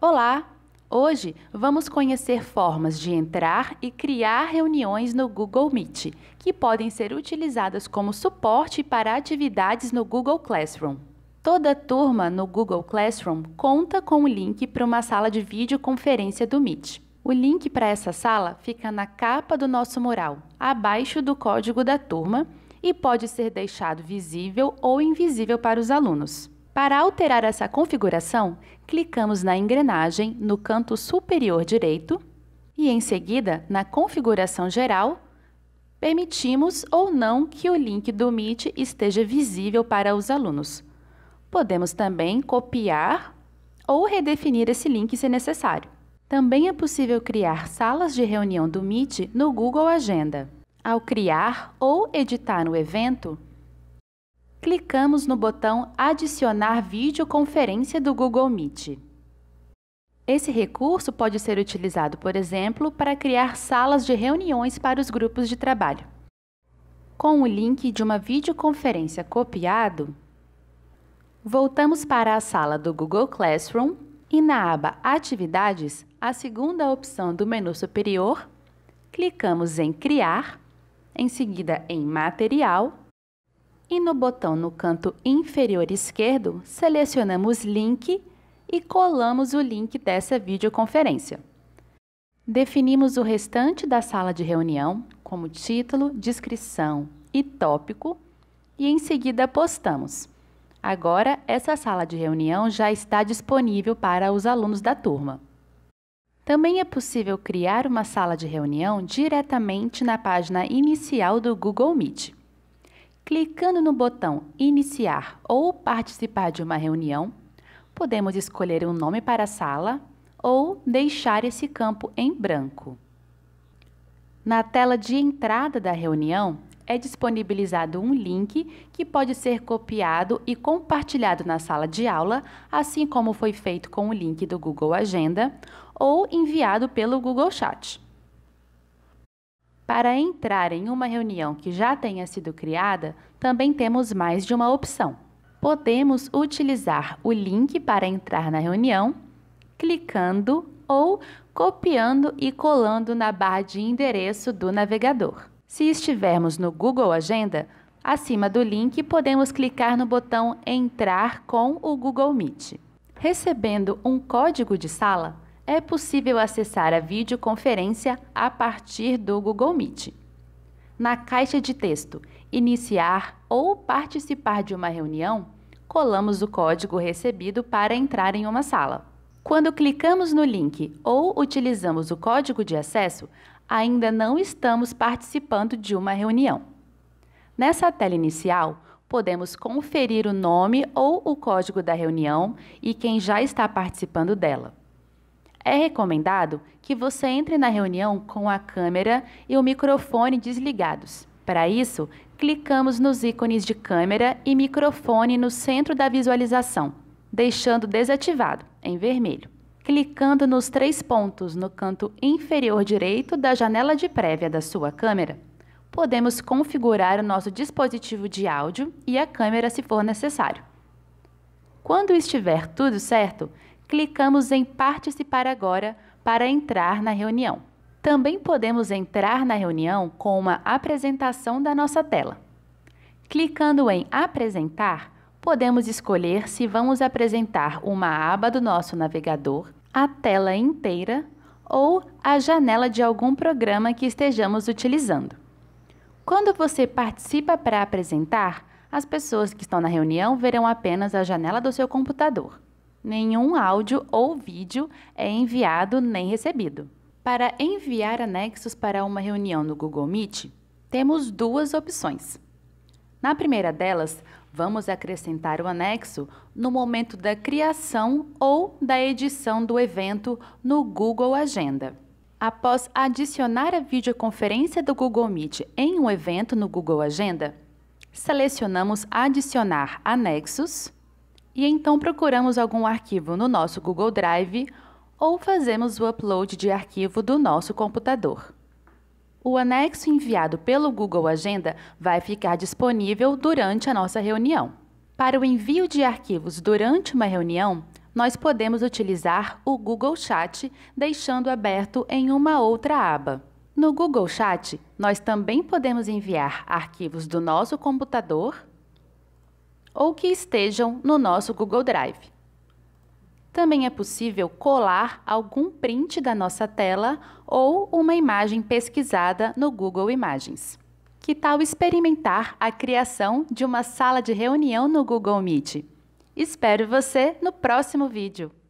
Olá! Hoje vamos conhecer formas de entrar e criar reuniões no Google Meet, que podem ser utilizadas como suporte para atividades no Google Classroom. Toda turma no Google Classroom conta com um link para uma sala de videoconferência do Meet. O link para essa sala fica na capa do nosso mural, abaixo do código da turma, e pode ser deixado visível ou invisível para os alunos. Para alterar essa configuração, clicamos na engrenagem no canto superior direito e, em seguida, na configuração geral, permitimos ou não que o link do Meet esteja visível para os alunos. Podemos também copiar ou redefinir esse link se necessário. Também é possível criar salas de reunião do Meet no Google Agenda. Ao criar ou editar o evento, clicamos no botão Adicionar videoconferência do Google Meet. Esse recurso pode ser utilizado, por exemplo, para criar salas de reuniões para os grupos de trabalho. Com o link de uma videoconferência copiado, voltamos para a sala do Google Classroom e na aba Atividades, a segunda opção do menu superior, clicamos em Criar, em seguida em Material e no botão no canto inferior esquerdo, selecionamos Link e colamos o link dessa videoconferência. Definimos o restante da sala de reunião, como título, descrição e tópico, e em seguida postamos. Agora, essa sala de reunião já está disponível para os alunos da turma. Também é possível criar uma sala de reunião diretamente na página inicial do Google Meet. Clicando no botão Iniciar ou Participar de uma reunião, podemos escolher um nome para a sala ou deixar esse campo em branco. Na tela de entrada da reunião, é disponibilizado um link que pode ser copiado e compartilhado na sala de aula, assim como foi feito com o link do Google Agenda, ou enviado pelo Google Chat. Para entrar em uma reunião que já tenha sido criada, também temos mais de uma opção. Podemos utilizar o link para entrar na reunião, clicando ou copiando e colando na barra de endereço do navegador. Se estivermos no Google Agenda, acima do link podemos clicar no botão Entrar com o Google Meet. Recebendo um código de sala, é possível acessar a videoconferência a partir do Google Meet. Na caixa de texto Iniciar ou Participar de uma reunião, colamos o código recebido para entrar em uma sala. Quando clicamos no link ou utilizamos o código de acesso, ainda não estamos participando de uma reunião. Nessa tela inicial, podemos conferir o nome ou o código da reunião e quem já está participando dela é recomendado que você entre na reunião com a câmera e o microfone desligados. Para isso, clicamos nos ícones de câmera e microfone no centro da visualização, deixando desativado, em vermelho. Clicando nos três pontos no canto inferior direito da janela de prévia da sua câmera, podemos configurar o nosso dispositivo de áudio e a câmera se for necessário. Quando estiver tudo certo, clicamos em Participar agora para entrar na reunião. Também podemos entrar na reunião com uma apresentação da nossa tela. Clicando em Apresentar, podemos escolher se vamos apresentar uma aba do nosso navegador, a tela inteira ou a janela de algum programa que estejamos utilizando. Quando você participa para apresentar, as pessoas que estão na reunião verão apenas a janela do seu computador. Nenhum áudio ou vídeo é enviado nem recebido. Para enviar anexos para uma reunião no Google Meet, temos duas opções. Na primeira delas, vamos acrescentar o anexo no momento da criação ou da edição do evento no Google Agenda. Após adicionar a videoconferência do Google Meet em um evento no Google Agenda, selecionamos Adicionar anexos e então procuramos algum arquivo no nosso Google Drive ou fazemos o upload de arquivo do nosso computador. O anexo enviado pelo Google Agenda vai ficar disponível durante a nossa reunião. Para o envio de arquivos durante uma reunião, nós podemos utilizar o Google Chat, deixando aberto em uma outra aba. No Google Chat, nós também podemos enviar arquivos do nosso computador ou que estejam no nosso Google Drive. Também é possível colar algum print da nossa tela ou uma imagem pesquisada no Google Imagens. Que tal experimentar a criação de uma sala de reunião no Google Meet? Espero você no próximo vídeo!